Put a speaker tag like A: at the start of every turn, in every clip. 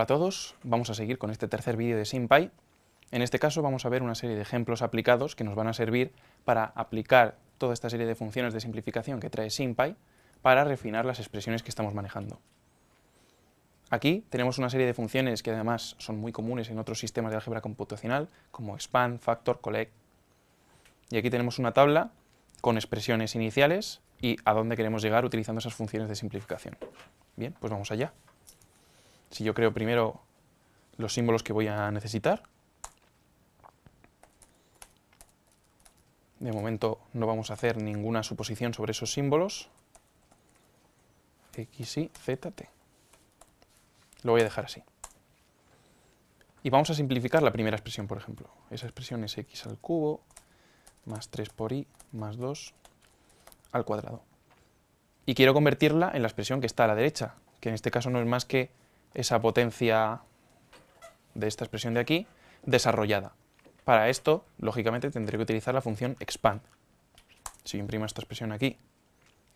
A: Hola a todos, vamos a seguir con este tercer vídeo de SimPy. En este caso vamos a ver una serie de ejemplos aplicados que nos van a servir para aplicar toda esta serie de funciones de simplificación que trae SimPy para refinar las expresiones que estamos manejando. Aquí tenemos una serie de funciones que además son muy comunes en otros sistemas de álgebra computacional como expand, factor, collect. Y aquí tenemos una tabla con expresiones iniciales y a dónde queremos llegar utilizando esas funciones de simplificación. Bien, pues vamos allá si yo creo primero los símbolos que voy a necesitar. De momento no vamos a hacer ninguna suposición sobre esos símbolos. X, Y, Z, T. Lo voy a dejar así. Y vamos a simplificar la primera expresión, por ejemplo. Esa expresión es x al cubo más 3 por y más 2 al cuadrado. Y quiero convertirla en la expresión que está a la derecha, que en este caso no es más que esa potencia de esta expresión de aquí desarrollada. Para esto, lógicamente, tendré que utilizar la función expand. Si imprimo esta expresión aquí,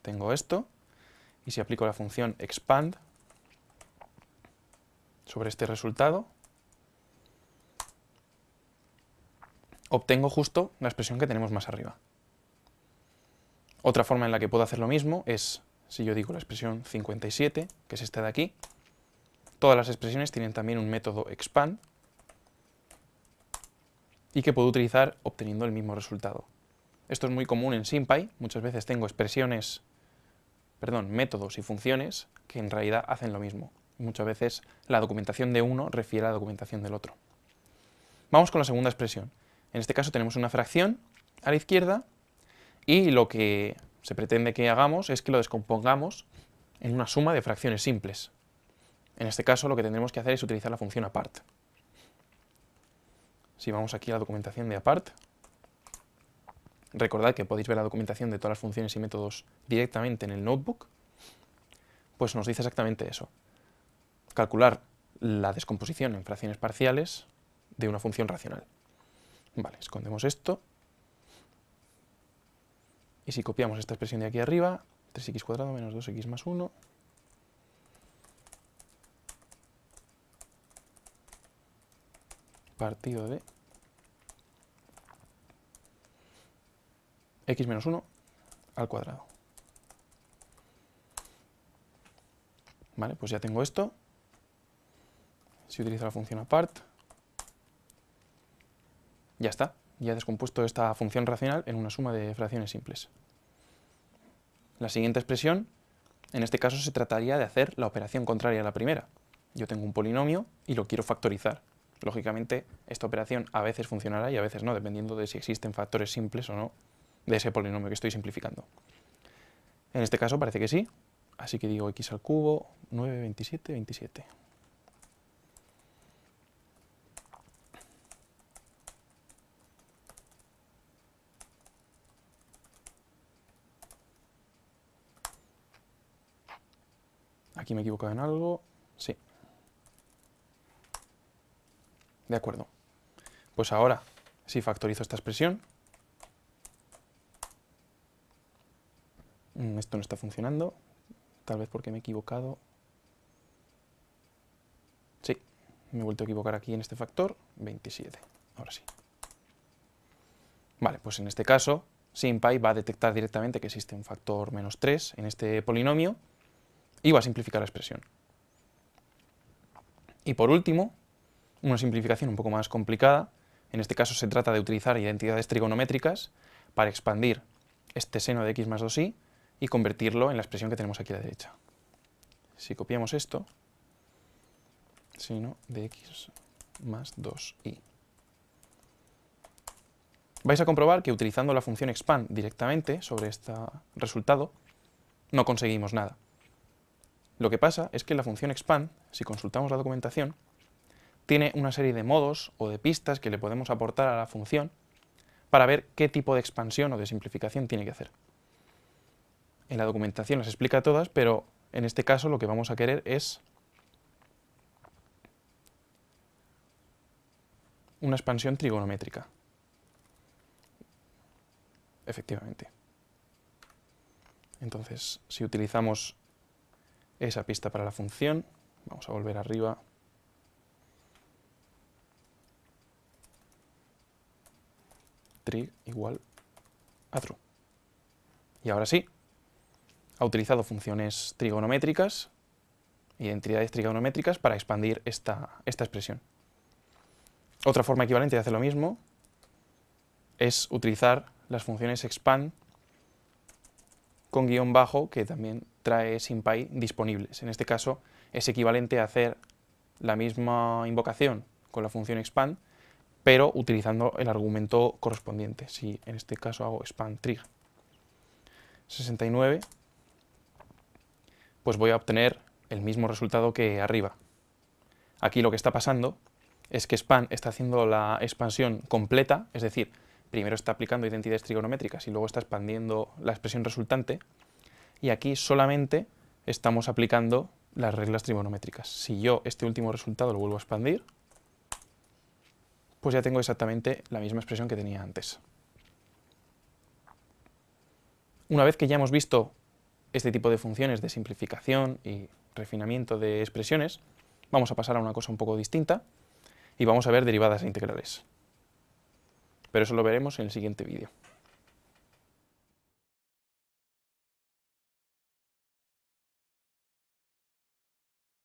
A: tengo esto, y si aplico la función expand sobre este resultado, obtengo justo la expresión que tenemos más arriba. Otra forma en la que puedo hacer lo mismo es, si yo digo la expresión 57, que es esta de aquí, Todas las expresiones tienen también un método expand y que puedo utilizar obteniendo el mismo resultado. Esto es muy común en SymPy, muchas veces tengo expresiones, perdón, métodos y funciones que en realidad hacen lo mismo. Muchas veces la documentación de uno refiere a la documentación del otro. Vamos con la segunda expresión. En este caso tenemos una fracción a la izquierda y lo que se pretende que hagamos es que lo descompongamos en una suma de fracciones simples. En este caso lo que tendremos que hacer es utilizar la función apart. Si vamos aquí a la documentación de apart, recordad que podéis ver la documentación de todas las funciones y métodos directamente en el notebook, pues nos dice exactamente eso. Calcular la descomposición en fracciones parciales de una función racional. Vale, escondemos esto. Y si copiamos esta expresión de aquí arriba, 3x cuadrado menos 2x más 1 partido de x menos 1 al cuadrado. Vale, pues ya tengo esto. Si utilizo la función apart, ya está. Ya he descompuesto esta función racional en una suma de fracciones simples. La siguiente expresión, en este caso se trataría de hacer la operación contraria a la primera. Yo tengo un polinomio y lo quiero factorizar. Lógicamente, esta operación a veces funcionará y a veces no, dependiendo de si existen factores simples o no de ese polinomio que estoy simplificando. En este caso parece que sí, así que digo x al cubo, 9, 27, 27. Aquí me he equivocado en algo, sí, de acuerdo. Pues ahora, si factorizo esta expresión, mm, esto no está funcionando, tal vez porque me he equivocado. Sí, me he vuelto a equivocar aquí en este factor, 27, ahora sí. Vale, pues en este caso, SimPy va a detectar directamente que existe un factor menos 3 en este polinomio y va a simplificar la expresión. Y por último, una simplificación un poco más complicada. En este caso se trata de utilizar identidades trigonométricas para expandir este seno de x más 2 i y convertirlo en la expresión que tenemos aquí a la derecha. Si copiamos esto, seno de x más 2 i Vais a comprobar que utilizando la función expand directamente sobre este resultado, no conseguimos nada. Lo que pasa es que la función expand, si consultamos la documentación, tiene una serie de modos o de pistas que le podemos aportar a la función para ver qué tipo de expansión o de simplificación tiene que hacer. En la documentación las explica todas, pero en este caso lo que vamos a querer es una expansión trigonométrica. Efectivamente. Entonces, si utilizamos esa pista para la función, vamos a volver arriba, trig igual a true. Y ahora sí, ha utilizado funciones trigonométricas, identidades trigonométricas, para expandir esta, expresión. Otra forma equivalente de hacer lo mismo es utilizar las funciones expand con guión bajo, que también trae SymPy disponibles. En este caso es equivalente a hacer la misma invocación con la función expand, pero utilizando el argumento correspondiente, si en este caso hago span trig 69, pues voy a obtener el mismo resultado que arriba. Aquí lo que está pasando es que span está haciendo la expansión completa, es decir, primero está aplicando identidades trigonométricas y luego está expandiendo la expresión resultante, y aquí solamente estamos aplicando las reglas trigonométricas. Si yo este último resultado lo vuelvo a expandir, pues ya tengo exactamente la misma expresión que tenía antes. Una vez que ya hemos visto este tipo de funciones de simplificación y refinamiento de expresiones, vamos a pasar a una cosa un poco distinta y vamos a ver derivadas e integrales. Pero eso lo veremos en el siguiente vídeo.